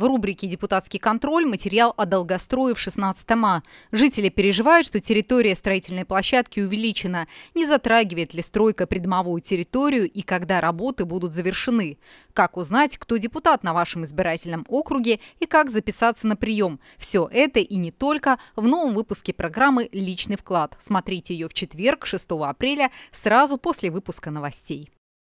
В рубрике «Депутатский контроль» материал о долгострое в 16 а. Жители переживают, что территория строительной площадки увеличена. Не затрагивает ли стройка придомовую территорию и когда работы будут завершены? Как узнать, кто депутат на вашем избирательном округе и как записаться на прием? Все это и не только в новом выпуске программы «Личный вклад». Смотрите ее в четверг, 6 апреля, сразу после выпуска новостей.